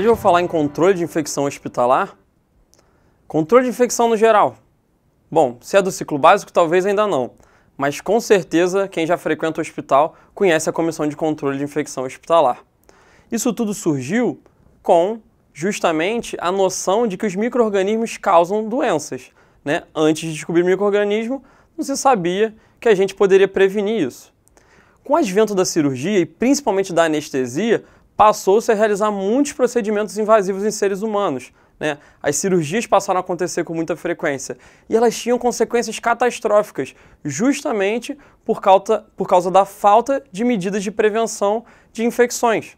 Hoje eu vou falar em controle de infecção hospitalar. Controle de infecção no geral. Bom, se é do ciclo básico, talvez ainda não. Mas com certeza, quem já frequenta o hospital conhece a Comissão de Controle de Infecção Hospitalar. Isso tudo surgiu com, justamente, a noção de que os micro-organismos causam doenças. Né? Antes de descobrir micro não se sabia que a gente poderia prevenir isso. Com o advento da cirurgia e principalmente da anestesia, passou-se a realizar muitos procedimentos invasivos em seres humanos. Né? As cirurgias passaram a acontecer com muita frequência e elas tinham consequências catastróficas, justamente por causa, por causa da falta de medidas de prevenção de infecções.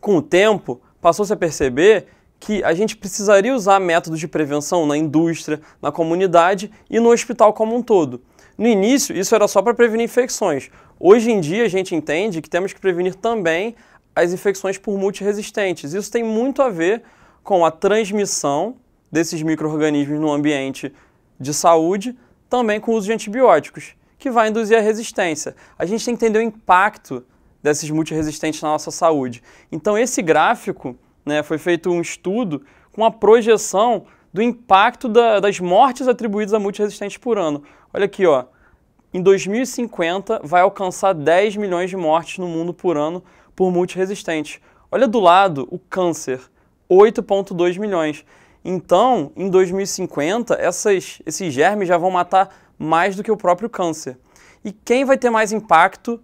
Com o tempo, passou-se a perceber que a gente precisaria usar métodos de prevenção na indústria, na comunidade e no hospital como um todo. No início, isso era só para prevenir infecções. Hoje em dia, a gente entende que temos que prevenir também as infecções por multiresistentes. Isso tem muito a ver com a transmissão desses micro-organismos no ambiente de saúde, também com o uso de antibióticos, que vai induzir a resistência. A gente tem que entender o impacto desses multiresistentes na nossa saúde. Então, esse gráfico né, foi feito um estudo com a projeção do impacto da, das mortes atribuídas a multiresistentes por ano. Olha aqui, ó. Em 2050 vai alcançar 10 milhões de mortes no mundo por ano por multiresistentes. Olha do lado o câncer, 8,2 milhões. Então, em 2050, essas, esses germes já vão matar mais do que o próprio câncer. E quem vai ter mais impacto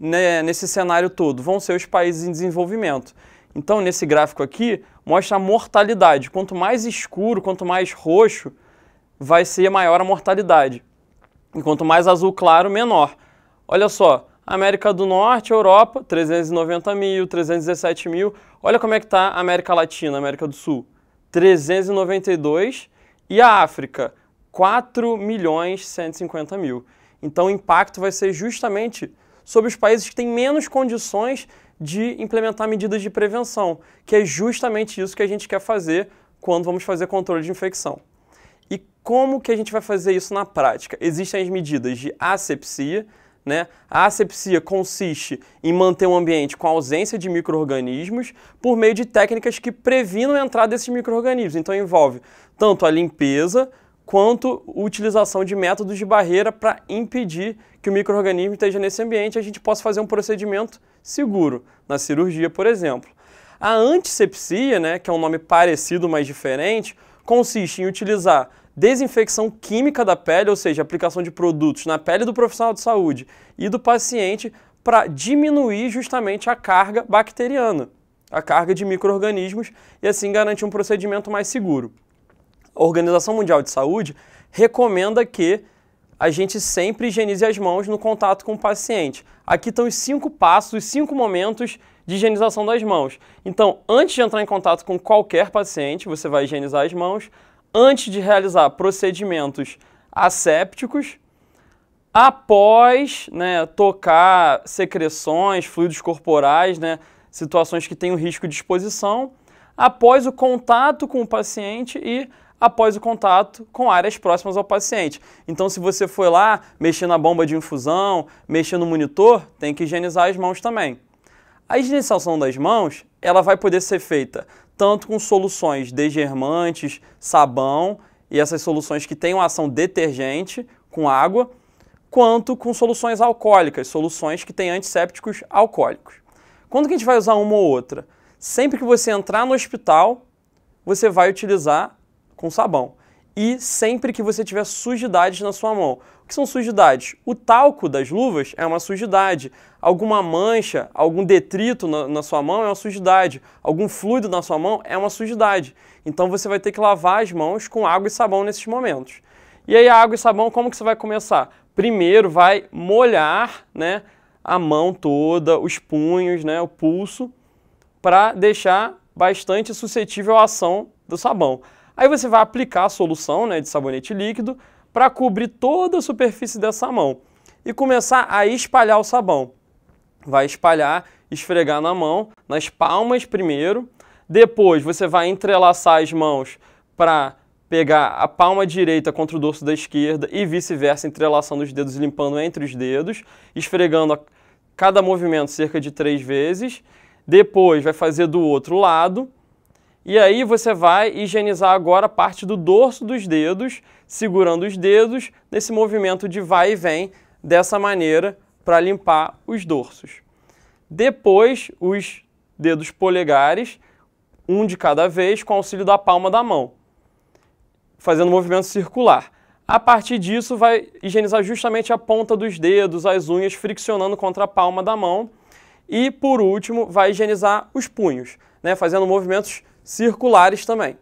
né, nesse cenário todo? Vão ser os países em desenvolvimento. Então, nesse gráfico aqui, mostra a mortalidade. Quanto mais escuro, quanto mais roxo, vai ser maior a mortalidade. E quanto mais azul claro, menor. Olha só, América do Norte, Europa, 390 mil, 317 mil. Olha como é que está a América Latina, América do Sul, 392 e a África, 4 milhões 150 mil. Então o impacto vai ser justamente sobre os países que têm menos condições de implementar medidas de prevenção, que é justamente isso que a gente quer fazer quando vamos fazer controle de infecção. E como que a gente vai fazer isso na prática? Existem as medidas de asepsia, né? A asepsia consiste em manter um ambiente com ausência de micro-organismos por meio de técnicas que previnam a entrada desses micro-organismos. Então envolve tanto a limpeza quanto a utilização de métodos de barreira para impedir que o micro-organismo esteja nesse ambiente e a gente possa fazer um procedimento seguro, na cirurgia, por exemplo. A antisepsia, né, que é um nome parecido, mas diferente, consiste em utilizar desinfecção química da pele, ou seja, aplicação de produtos na pele do profissional de saúde e do paciente para diminuir justamente a carga bacteriana, a carga de micro-organismos e assim garantir um procedimento mais seguro. A Organização Mundial de Saúde recomenda que a gente sempre higienize as mãos no contato com o paciente. Aqui estão os cinco passos, os cinco momentos de higienização das mãos. Então, antes de entrar em contato com qualquer paciente, você vai higienizar as mãos antes de realizar procedimentos assépticos, após né, tocar secreções, fluidos corporais, né, situações que têm o risco de exposição, após o contato com o paciente e após o contato com áreas próximas ao paciente. Então, se você foi lá mexer na bomba de infusão, mexer no monitor, tem que higienizar as mãos também. A higienização das mãos, ela vai poder ser feita tanto com soluções degermantes, sabão e essas soluções que têm uma ação detergente com água, quanto com soluções alcoólicas, soluções que têm antissépticos alcoólicos. Quando que a gente vai usar uma ou outra? Sempre que você entrar no hospital, você vai utilizar com sabão e sempre que você tiver sujidades na sua mão. O que são sujidades? O talco das luvas é uma sujidade. Alguma mancha, algum detrito na, na, sua mão é uma sujidade. Algum fluido na sua mão é uma sujidade. Então você vai ter que lavar as mãos com água e sabão nesses momentos. E aí a água e sabão, como que você vai começar? Primeiro vai molhar né, a mão toda, os punhos, né, o pulso, para deixar bastante suscetível à ação do sabão. Aí você vai aplicar a solução né, de sabonete líquido para cobrir toda a superfície dessa mão e começar a espalhar o sabão. Vai espalhar, esfregar na mão, nas palmas primeiro, depois você vai entrelaçar as mãos para pegar a palma direita contra o dorso da esquerda e vice-versa, entrelaçando os dedos e limpando entre os dedos, esfregando cada movimento cerca de três vezes. Depois vai fazer do outro lado e aí você vai higienizar agora a parte do dorso dos dedos, segurando os dedos nesse movimento de vai e vem, dessa maneira, para limpar os dorsos. Depois, os dedos polegares, um de cada vez, com auxílio da palma da mão, fazendo um movimento circular. A partir disso, vai higienizar justamente a ponta dos dedos, as unhas, friccionando contra a palma da mão. E, por último, vai higienizar os punhos, né, fazendo movimentos circulares também.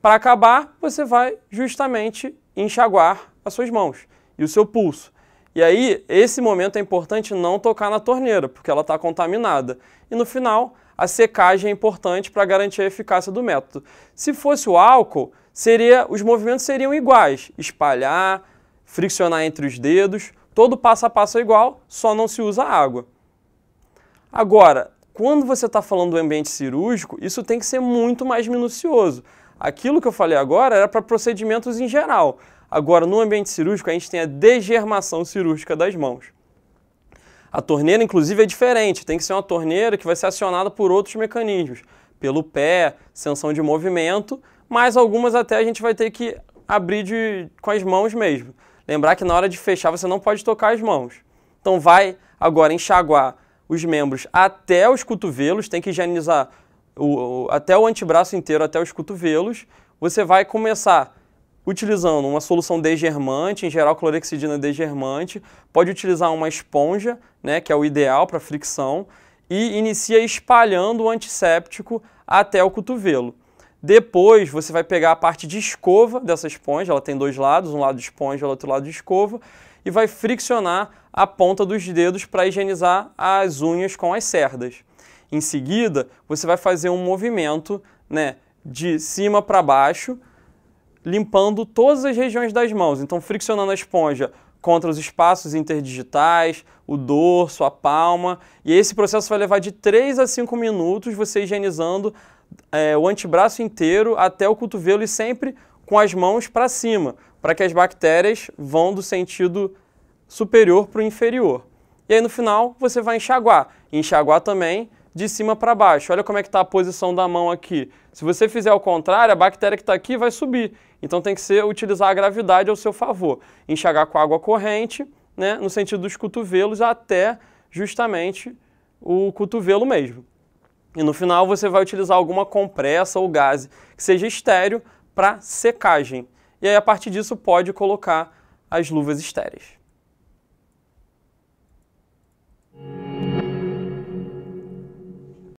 Para acabar, você vai justamente enxaguar as suas mãos e o seu pulso. E aí, esse momento é importante não tocar na torneira, porque ela está contaminada. E no final, a secagem é importante para garantir a eficácia do método. Se fosse o álcool, seria, os movimentos seriam iguais. Espalhar, friccionar entre os dedos, todo passo a passo é igual, só não se usa água. Agora, quando você está falando do ambiente cirúrgico, isso tem que ser muito mais minucioso. Aquilo que eu falei agora era para procedimentos em geral. Agora, no ambiente cirúrgico, a gente tem a degermação cirúrgica das mãos. A torneira, inclusive, é diferente. Tem que ser uma torneira que vai ser acionada por outros mecanismos, pelo pé, sensão de movimento, mas algumas até a gente vai ter que abrir de, com as mãos mesmo. Lembrar que na hora de fechar você não pode tocar as mãos. Então vai agora enxaguar os membros até os cotovelos, tem que higienizar o, o, até o antebraço inteiro, até os cotovelos. Você vai começar utilizando uma solução degermante, em geral clorexidina degermante, pode utilizar uma esponja, né, que é o ideal para fricção, e inicia espalhando o antisséptico até o cotovelo. Depois você vai pegar a parte de escova dessa esponja, ela tem dois lados, um lado de esponja e outro lado de escova, e vai friccionar a ponta dos dedos para higienizar as unhas com as cerdas. Em seguida, você vai fazer um movimento né, de cima para baixo, limpando todas as regiões das mãos. Então, friccionando a esponja contra os espaços interdigitais, o dorso, a palma. E esse processo vai levar de 3 a 5 minutos, você higienizando é, o antebraço inteiro até o cotovelo e sempre com as mãos para cima para que as bactérias vão do sentido superior para o inferior. E aí no final você vai enxaguar. Enxaguar também de cima para baixo. Olha como é que está a posição da mão aqui. Se você fizer ao contrário, a bactéria que está aqui vai subir. Então tem que ser utilizar a gravidade ao seu favor. Enxagar com água corrente, né, no sentido dos cotovelos até justamente o cotovelo mesmo. E no final você vai utilizar alguma compressa ou gás que seja estéreo para secagem e aí a partir disso pode colocar as luvas estéreis.